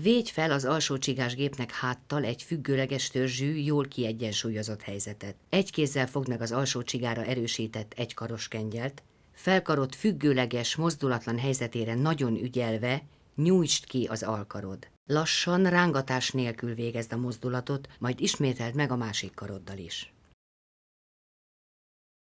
Védj fel az alsó csigás gépnek háttal egy függőleges törzsű, jól kiegyensúlyozott helyzetet. Egy kézzel fogd meg az alsó csigára erősített egykaros kengyelt, felkarod függőleges, mozdulatlan helyzetére nagyon ügyelve, nyújtsd ki az alkarod. Lassan, rángatás nélkül végezd a mozdulatot, majd ismételd meg a másik karoddal is.